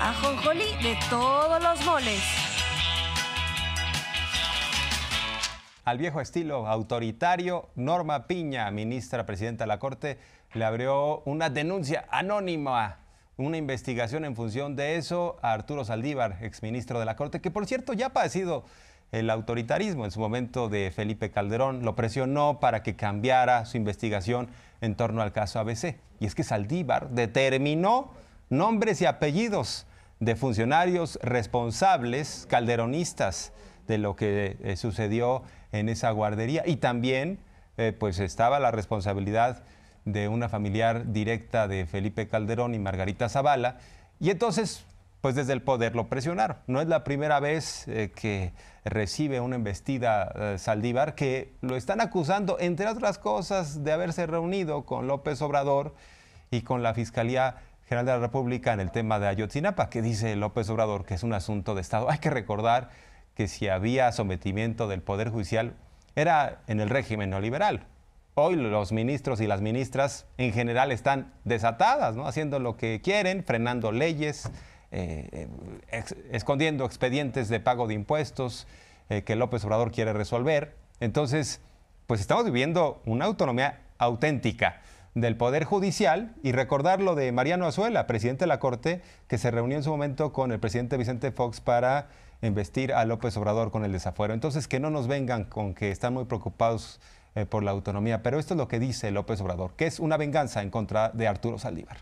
ajonjolí de todos los moles. Al viejo estilo autoritario, Norma Piña, ministra presidenta de la Corte, le abrió una denuncia anónima, una investigación en función de eso a Arturo Saldívar, exministro de la Corte, que por cierto ya ha padecido el autoritarismo en su momento de Felipe Calderón, lo presionó para que cambiara su investigación en torno al caso ABC. Y es que Saldívar determinó nombres y apellidos de funcionarios responsables, calderonistas, de lo que eh, sucedió en esa guardería. Y también, eh, pues, estaba la responsabilidad de una familiar directa de Felipe Calderón y Margarita Zavala. Y entonces, pues desde el poder lo presionaron. No es la primera vez eh, que recibe una embestida Saldívar, que lo están acusando, entre otras cosas, de haberse reunido con López Obrador y con la Fiscalía General de la República en el tema de Ayotzinapa, que dice López Obrador que es un asunto de Estado. Hay que recordar que si había sometimiento del Poder Judicial era en el régimen neoliberal. Hoy los ministros y las ministras en general están desatadas, ¿no? haciendo lo que quieren, frenando leyes, eh, eh, escondiendo expedientes de pago de impuestos eh, que López Obrador quiere resolver. Entonces, pues estamos viviendo una autonomía auténtica del Poder Judicial y recordar lo de Mariano Azuela, presidente de la Corte, que se reunió en su momento con el presidente Vicente Fox para investir a López Obrador con el desafuero. Entonces, que no nos vengan con que están muy preocupados eh, por la autonomía, pero esto es lo que dice López Obrador, que es una venganza en contra de Arturo Saldívar.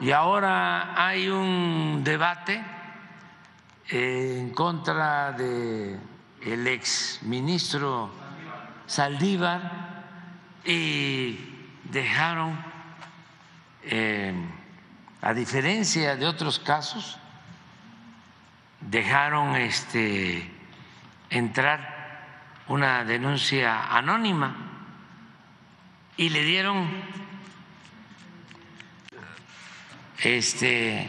Y ahora hay un debate eh, en contra de el ex ministro Saldívar y dejaron, eh, a diferencia de otros casos, dejaron este, entrar una denuncia anónima y le dieron este,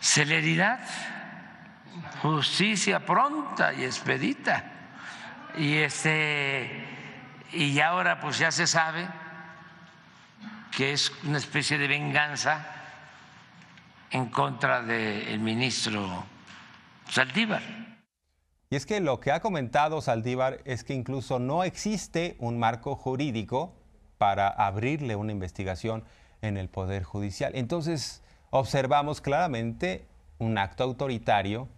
celeridad, justicia pronta y expedita. Y este y ahora pues ya se sabe que es una especie de venganza en contra del ministro Saldívar. Y es que lo que ha comentado Saldívar es que incluso no existe un marco jurídico para abrirle una investigación en el Poder Judicial. Entonces, observamos claramente un acto autoritario,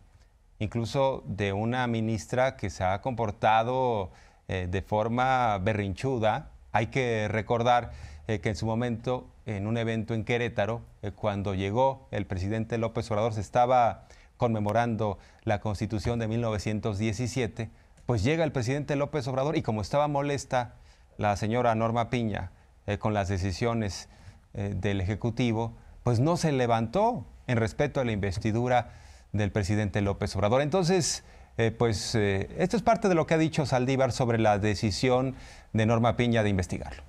incluso de una ministra que se ha comportado eh, de forma berrinchuda. Hay que recordar eh, que en su momento, en un evento en Querétaro, eh, cuando llegó el presidente López Obrador, se estaba conmemorando la constitución de 1917, pues llega el presidente López Obrador y como estaba molesta la señora Norma Piña con las decisiones del Ejecutivo, pues no se levantó en respeto a la investidura del presidente López Obrador. Entonces, eh, pues eh, esto es parte de lo que ha dicho Saldívar sobre la decisión de Norma Piña de investigarlo.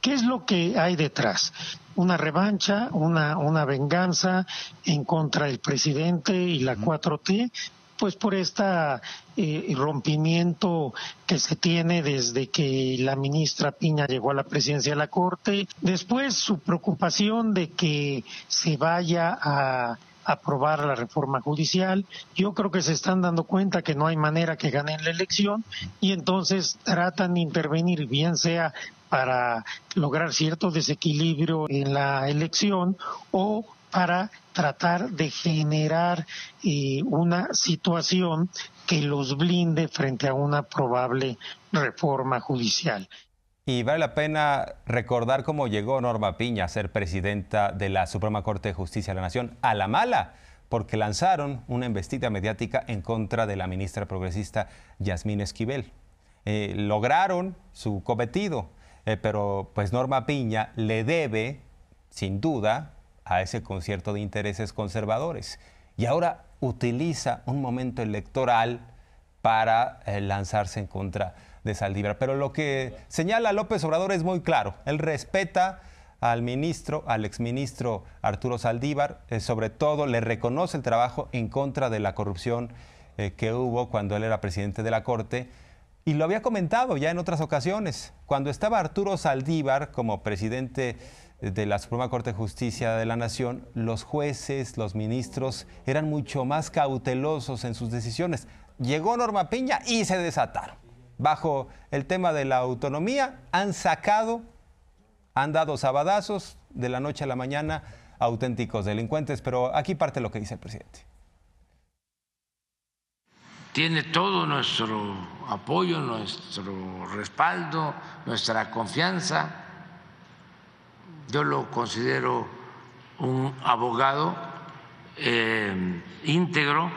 ¿Qué es lo que hay detrás? Una revancha, una, una venganza en contra del presidente y la 4T, pues por este rompimiento que se tiene desde que la ministra Piña llegó a la presidencia de la Corte, después su preocupación de que se vaya a aprobar la reforma judicial. Yo creo que se están dando cuenta que no hay manera que ganen la elección y entonces tratan de intervenir, bien sea para lograr cierto desequilibrio en la elección o para tratar de generar eh, una situación que los blinde frente a una probable reforma judicial. Y vale la pena recordar cómo llegó Norma Piña a ser presidenta de la Suprema Corte de Justicia de la Nación a la mala, porque lanzaron una embestida mediática en contra de la ministra progresista Yasmín Esquivel. Eh, lograron su cometido, eh, pero pues Norma Piña le debe, sin duda, a ese concierto de intereses conservadores. Y ahora utiliza un momento electoral para eh, lanzarse en contra de Saldívar. Pero lo que señala López Obrador es muy claro. Él respeta al ministro, al exministro Arturo Saldívar, eh, sobre todo le reconoce el trabajo en contra de la corrupción eh, que hubo cuando él era presidente de la Corte. Y lo había comentado ya en otras ocasiones. Cuando estaba Arturo Saldívar como presidente de la Suprema Corte de Justicia de la Nación, los jueces, los ministros eran mucho más cautelosos en sus decisiones. Llegó Norma Piña y se desataron bajo el tema de la autonomía, han sacado, han dado sabadazos de la noche a la mañana auténticos delincuentes, pero aquí parte lo que dice el presidente. Tiene todo nuestro apoyo, nuestro respaldo, nuestra confianza. Yo lo considero un abogado eh, íntegro,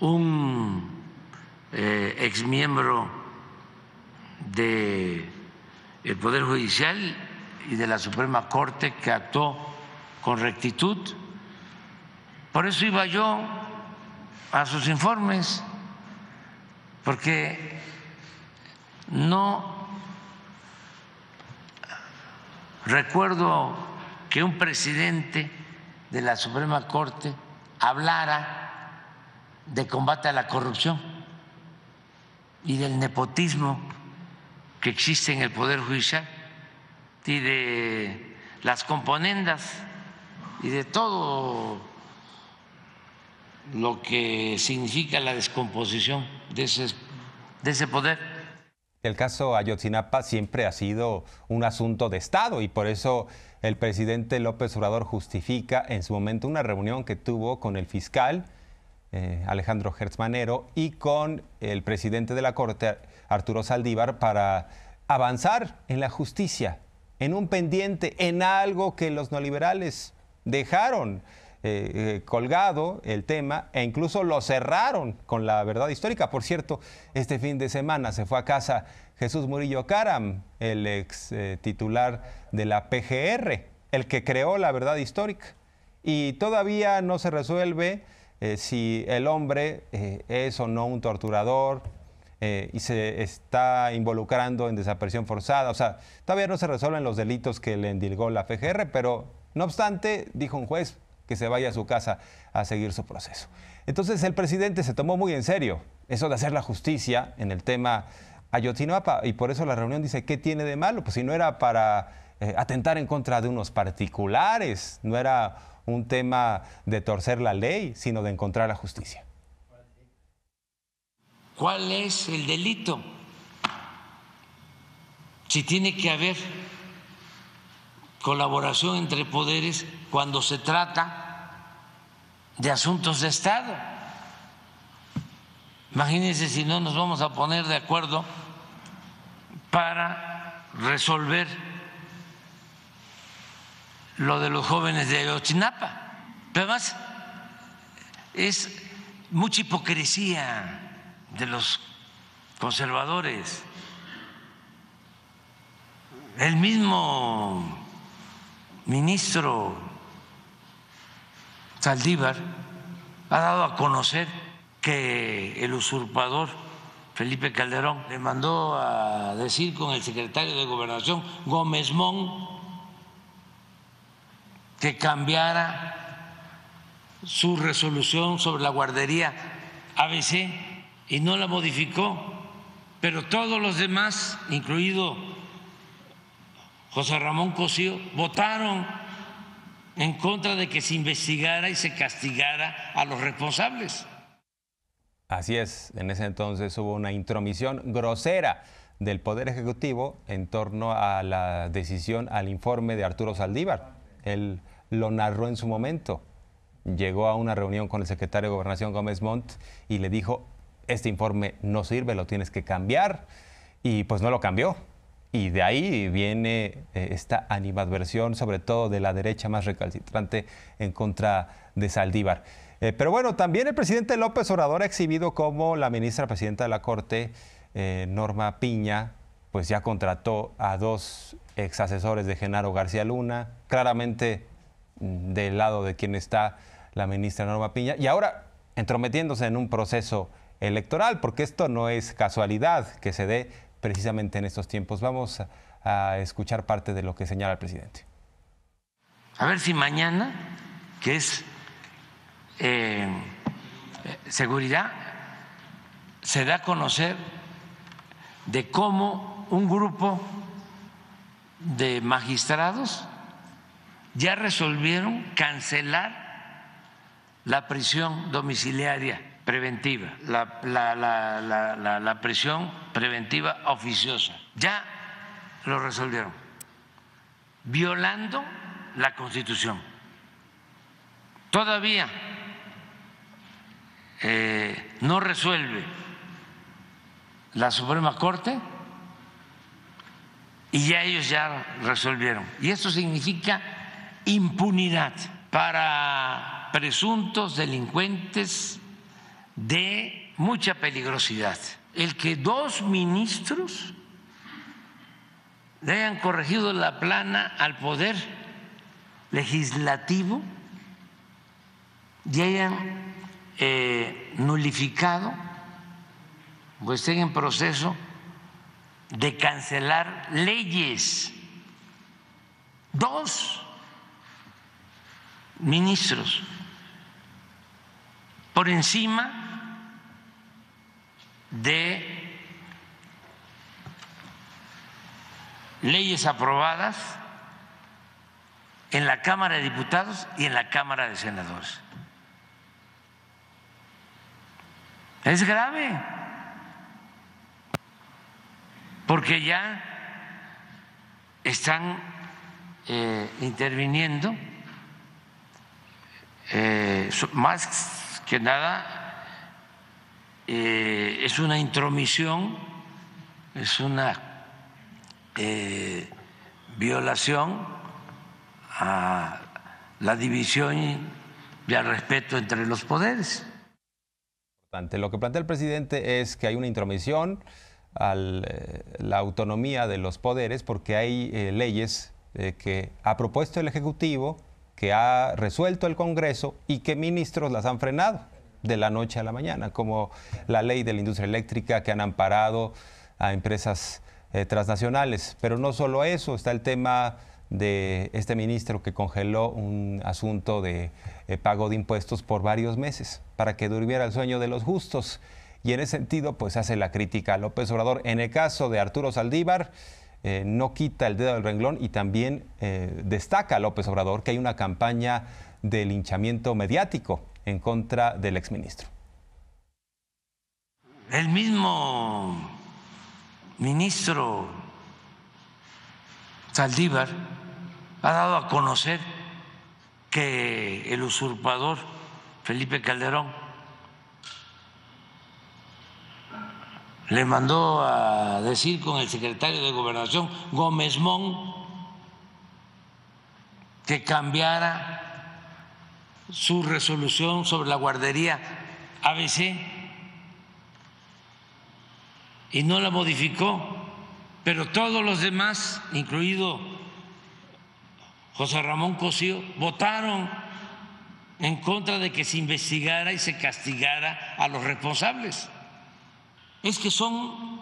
un ex eh, exmiembro de el Poder Judicial y de la Suprema Corte que actuó con rectitud. Por eso iba yo a sus informes, porque no recuerdo que un presidente de la Suprema Corte hablara de combate a la corrupción y del nepotismo que existe en el Poder Judicial y de las componendas y de todo lo que significa la descomposición de ese, poder. El caso Ayotzinapa siempre ha sido un asunto de Estado y por eso el presidente López Obrador justifica en su momento una reunión que tuvo con el fiscal eh, Alejandro Hertzmanero y con el presidente de la Corte, Arturo Saldívar, para avanzar en la justicia, en un pendiente, en algo que los neoliberales dejaron. Eh, eh, colgado el tema e incluso lo cerraron con la verdad histórica. Por cierto, este fin de semana se fue a casa Jesús Murillo Caram, el ex titular de la PGR, el que creó la verdad histórica. Y todavía no se resuelve eh, si el hombre eh, es o no un torturador eh, y se está involucrando en desaparición forzada. O sea, todavía no se resuelven los delitos que le endilgó la FGR, pero no obstante, dijo un juez que se vaya a su casa a seguir su proceso. Entonces el presidente se tomó muy en serio eso de hacer la justicia en el tema Ayotzinapa y por eso la reunión dice, ¿qué tiene de malo? Pues si no era para eh, atentar en contra de unos particulares, no era un tema de torcer la ley, sino de encontrar la justicia. ¿Cuál es el delito? Si tiene que haber colaboración entre poderes cuando se trata de asuntos de Estado. Imagínense si no nos vamos a poner de acuerdo para resolver lo de los jóvenes de Ochinapa, Pero además, es mucha hipocresía de los conservadores. El mismo ministro Saldívar ha dado a conocer que el usurpador Felipe Calderón le mandó a decir con el secretario de Gobernación Gómez Mon que cambiara su resolución sobre la guardería ABC y no la modificó, pero todos los demás, incluido José Ramón Cosío, votaron en contra de que se investigara y se castigara a los responsables. Así es, en ese entonces hubo una intromisión grosera del Poder Ejecutivo en torno a la decisión, al informe de Arturo Saldívar. el lo narró en su momento. Llegó a una reunión con el secretario de Gobernación Gómez Montt y le dijo, este informe no sirve, lo tienes que cambiar. Y pues no lo cambió. Y de ahí viene eh, esta animadversión, sobre todo de la derecha más recalcitrante en contra de Saldívar. Eh, pero bueno, también el presidente López Obrador ha exhibido como la ministra presidenta de la Corte, eh, Norma Piña, pues ya contrató a dos ex asesores de Genaro García Luna, claramente del lado de quien está la ministra Norma Piña y ahora entrometiéndose en un proceso electoral, porque esto no es casualidad que se dé precisamente en estos tiempos. Vamos a, escuchar parte de lo que señala el presidente. A ver si mañana, que es eh, seguridad, se da a conocer de cómo un grupo de magistrados ya resolvieron cancelar la prisión domiciliaria preventiva, la, prisión preventiva oficiosa. Ya lo resolvieron, violando la Constitución. Todavía eh, no resuelve la Suprema Corte y ya ellos ya resolvieron. Y eso significa impunidad para presuntos delincuentes de mucha peligrosidad. El que dos ministros le hayan corregido la plana al poder legislativo y hayan eh, nulificado o estén pues, en proceso de cancelar leyes. Dos ministros por encima de leyes aprobadas en la Cámara de Diputados y en la Cámara de Senadores. Es grave, porque ya están eh, interviniendo eh, más que nada eh, es una intromisión, es una eh, violación a la división y al respeto entre los poderes. Lo que plantea el presidente es que hay una intromisión a la autonomía de los poderes porque hay leyes que ha propuesto el Ejecutivo que ha resuelto el Congreso y que ministros las han frenado de la noche a la mañana, como la ley de la industria eléctrica que han amparado a empresas eh, transnacionales. Pero no solo eso, está el tema de este ministro que congeló un asunto de eh, pago de impuestos por varios meses para que durmiera el sueño de los justos. Y en ese sentido, pues hace la crítica a López Obrador. En el caso de Arturo Saldívar, eh, no quita el dedo del renglón y también eh, destaca López Obrador que hay una campaña de linchamiento mediático en contra del exministro. El mismo ministro Saldívar ha dado a conocer que el usurpador Felipe Calderón le mandó a decir con el secretario de Gobernación, Gómez Mon, que cambiara su resolución sobre la guardería ABC y no la modificó, pero todos los demás, incluido José Ramón Cosío, votaron en contra de que se investigara y se castigara a los responsables es que son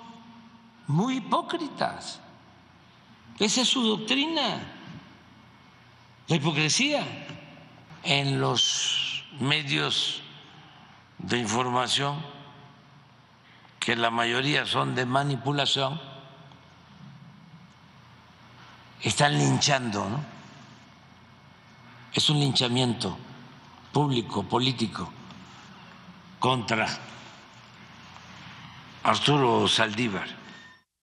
muy hipócritas. Esa es su doctrina, la hipocresía. En los medios de información, que la mayoría son de manipulación, están linchando, ¿no? Es un linchamiento público, político, contra Arturo Saldívar.